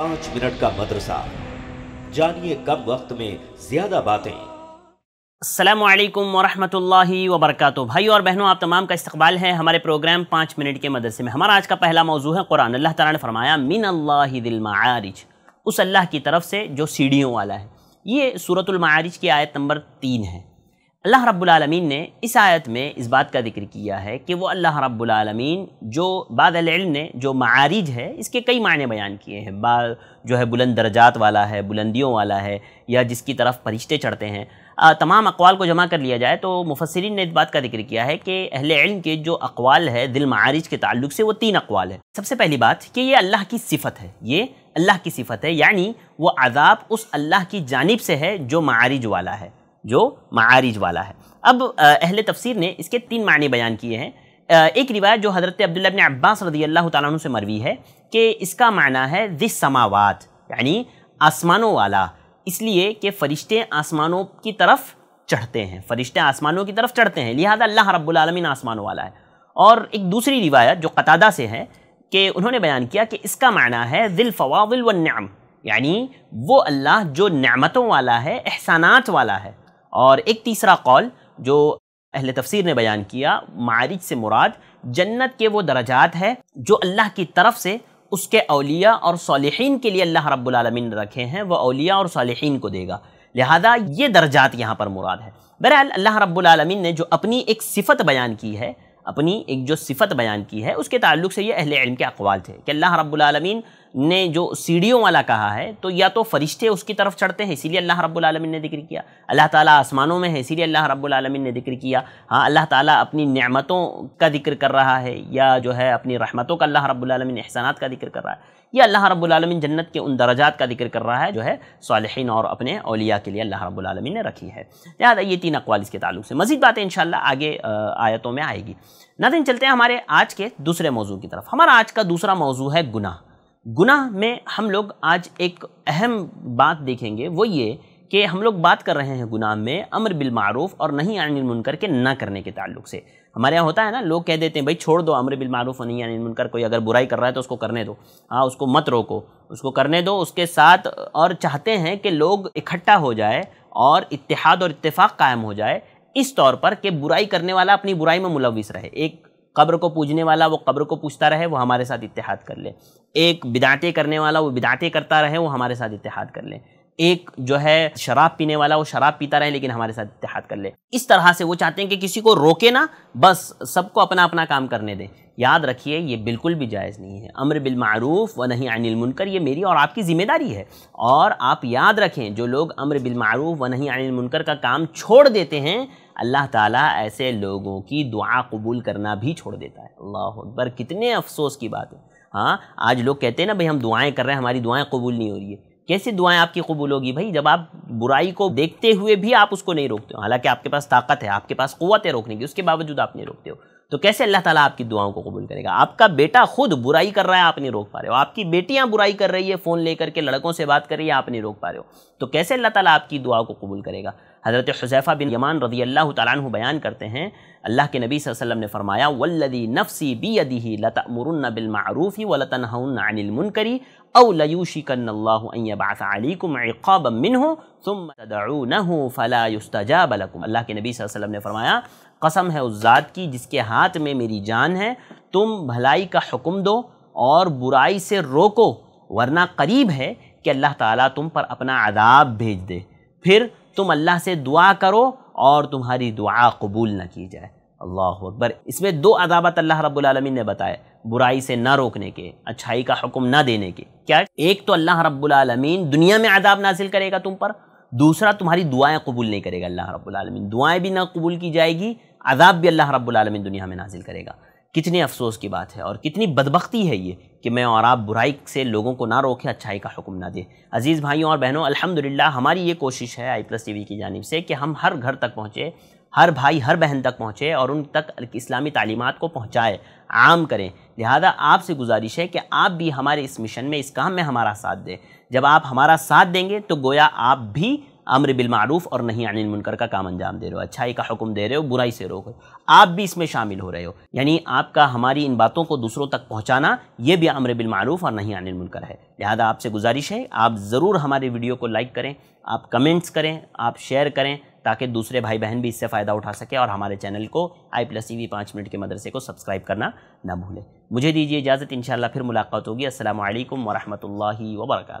पांच मिनट का मदरसा जानिए कम वक्त में ज्यादा बातें असलम वरहि वबरक भाई और बहनों आप तमाम का इस्तबाल है हमारे प्रोग्राम पाँच मिनट के मदरसे में हमारा आज का पहला मौजू है कुरान अल्लाह ताला ने फरमाया मिन अल्लाह दिलमारिज उस अल्लाह की तरफ से जो सीढ़ियों वाला है ये सूरतुलमारिज की आयत नंबर तीन है अल्लाह रब्बुलमीन ने इस आयत में इस बात का जिक्र किया है कि वो अल्लाह रब्बुलमीन जो बाद ने जो मारिज है इसके कई मायने बयान किए हैं बा जो है बुलंद दर्जात वाला है बुलंदियों वाला है या जिसकी तरफ फरिश्ते चढ़ते हैं आ, तमाम अकवाल को जमा कर लिया जाए तो मुफसरिन ने इस बात का जिक्र किया है कि अहल के जो अकवाल है दिल मारिज के ताल्लुक से वो तीन अकवाल है सबसे पहली बात कि ये अल्लाह की सिफत है ये अल्लाह की सिफत है यानी वो आज़ाब उस अल्लाह की जानब से है जो मारिज वाला है जो मारिज वाला है अब अहल तफसीर ने इसके तीन मायने बयान किए हैं एक रिवायत जो हज़रत अब्दुल्लब अब्बास रदी अल्लाह तु से मरवी है कि इसका माना है दिस समावत यानी आसमानों वाला इसलिए कि फ़रिश्ते आसमानों की तरफ चढ़ते हैं फ़रिश्ते आसमानों की तरफ चढ़ते हैं लिहाजा अल्लाह रब्लमिन आसमानों वाला है और एक दूसरी रिवायत जो कतादा से है कि उन्होंने बयान किया कि इसका माना है दिल फ़वाविल यानी वो अल्लाह जो नमतों वाला है एहसानात वाला है और एक तीसरा कौल जो अहल तफसीर ने बयान किया मारिज से मुराद जन्नत के वो दर्जात है जो अल्लाह की तरफ से उसके अलिया और सालहीन के लिए अल्लाह रब्लमिन ने रखे हैं वह अलिया और सालहीन को देगा लिहाजा ये दर्जात यहाँ पर मुराद है बहरहाल अल्लाह रब्लमिन ने जो अपनी एक सिफत बयान की है अपनी एक जो सिफत बयान की है उसके ताल्लुक से ये अहल इल्म के अकवाल थे कि अल्लाह रब्बुलमीन ने जो सीढ़ियों वाला कहा है तो या तो फरिश्ते उसकी तरफ चढ़ते हैं इसीलिए अल्लाह रब्बुलमीन ने जिक्र किया अल्लाह ताला आसमानों में है इसीलिए अल्लाह रब्बुलमीन ने जिक्र किया हाँ अल्लाह ताला अपनी नमतों का जिक्र कर रहा है या जो है अपनी रहमतों का अल्लाह रब्बुलमीन एहसानात का जिक्र कर रहा है ये अल्लाह रब्लम जन्नत के उन दराजात का जिक्र कर रहा है जो है सालहन और अपने अलिया के लिए अल्लाह रब्बुलमीन ने रखी है लिहाजा ये तीन अकवाल इसके ताल्लुक से मजीद बातें इन आगे आयतों में आएगी दिन चलते हैं हमारे आज के दूसरे मौजू की तरफ हमारा आज का दूसरा मौजू है गुनाह गुनाह में हम लोग आज एक अहम बात देखेंगे वो ये कि हम लोग बात कर रहे हैं गुनाह में अमर बिल मारूफ और नहीं अनिल मुनकर के ना करने के ताल्लुक से हमारे यहाँ होता है ना लोग कह देते हैं भाई छोड़ दो अमर बिल मारूफ और नहीं अनिल मुनकर कोई अगर बुराई कर रहा है तो उसको करने दो हाँ उसको मत रोको उसको करने दो उसके साथ और चाहते हैं कि लोग इकट्ठा हो जाए और इतिहाद और इतफाक़ कायम हो जाए इस तौर पर कि बुराई करने वाला अपनी बुराई में मुलविस रहे एक कब्र को पूजने वाला वो कब्र को पूछता रहे वो हमारे साथ इतिहाद कर ले एक बिदातें करने वाला वो बिदाते करता रहे वो हमारे साथ इतिहाद कर ले एक जो है शराब पीने वाला वो शराब पीता रहे लेकिन हमारे साथ इतिहाद कर ले इस तरह से वो चाहते हैं कि किसी को रोके ना बस सबको अपना अपना काम करने दें याद रखिए ये बिल्कुल भी जायज़ नहीं है अमर बिलमूफ़ व नहीं अनिल मुनकर ये मेरी और आपकी ज़िम्मेदारी है और आप याद रखें जो लोग अमर बिलमूफ़ व नहीं अनिल मुनकर का काम छोड़ देते हैं अल्लाह ताला ऐसे लोगों की दुआ कबूल करना भी छोड़ देता है अल्लाह अकबर कितने अफसोस की बात है हाँ आज लोग कहते हैं ना भाई हम दुआएं कर रहे हैं हमारी दुआएं कबूल नहीं हो रही है कैसे दुआएं आपकी कबूल होगी भाई जब आप बुराई को देखते हुए भी आप उसको नहीं रोकते हो हालांकि आपके पास ताकत है आपके पास क़वत है रोकने की उसके बावजूद आप नहीं रोकते हो तो कैसे अल्लाह ताला आपकी दुआओं को कबूल करेगा आपका बेटा खुद बुराई कर रहा है आप नहीं रोक पा रहे हो आपकी बेटियां बुराई कर रही है फ़ोन लेकर के लड़कों से बात कर रही है आप नहीं रोक पा रहे हो तो कैसे अल्लाह ताला आपकी दुआ को कबूल करेगा हज़रत हुजैफ़ा बिन यमान रदी अल्लाह तु बयान करते हैं अल्लाह के नबी वसल्लम ने फरमाया वल्लदी नफसी बी अदी लता मरुन्न बिलमारूफ़ी वलतन मुनकरी अवलयूशी कन्ल्लाबासमिन फ़लास्तजा बलकुम अल्लाह के नबी ने फरमाया कसम है उस ज़ात की जिसके हाथ में मेरी जान है तुम भलाई का हुक्म दो और बुराई से रोको वरना करीब है कि अल्लाह ताला तुम पर अपना आदाब भेज दे फिर तुम अल्लाह से दुआ करो और तुम्हारी दुआ कबूल न की जाए अल्लाह अकबर इसमें दो अदाबत अल्लाह रब्बुल रबालमीन ने बताए बुराई से ना रोकने के अच्छाई का हुक्म ना देने के क्या एक तो अल्लाह रब्बुल आलमीन दुनिया में आदाब नाजिल करेगा तुम पर दूसरा तुम्हारी दुआएं कबूल नहीं करेगा अल्लाह रब्बुल आलमीन दुआएं भी ना कबूल की जाएगी आदाब भी अल्लाह रब्बुल आलमीन दुनिया में नाजिल करेगा कितने अफसोस की बात है और कितनी बदबख्ती है ये कि मैं और आप बुराई से लोगों को ना रोके अच्छाई का हुक्म ना दें अज़ीज़ भाइयों और बहनों अल्हम्दुलिल्लाह हमारी ये कोशिश है आई प्लस टी की जानब से कि हम हर घर तक पहुँचे हर भाई हर बहन तक पहुँचे और उन तक इस्लामी तालीमत को पहुँचाए आम करें लिहाजा आपसे गुजारिश है कि आप भी हमारे इस मिशन में इस काम में हमारा साथ दें जब आप हमारा साथ देंगे तो गोया आप भी अमर बिलमूफ़ और नहीं अनिल मुनकर का काम अंजाम दे रहे हो अच्छाई का हुक्म दे रहे हो बुराई से रोक आप भी इसमें शामिल हो रहे हो यानी आपका हमारी इन बातों को दूसरों तक पहुँचाना ये भी अमर बिलमूफ़ और नहीं अनिल मुनकर है लिहाजा आपसे गुजारिश है आप ज़रूर हमारे वीडियो को लाइक करें आप कमेंट्स करें आप शेयर करें ताकि दूसरे भाई बहन भी इससे फ़ायदा उठा सके और हमारे चैनल को आई प्लस टी वी पाँच मिनट के मदरसे को सब्सक्राइब करना ना भूलें मुझे दीजिए इजाज़त इन फिर मुलाकात होगी असल वरहमल वर्का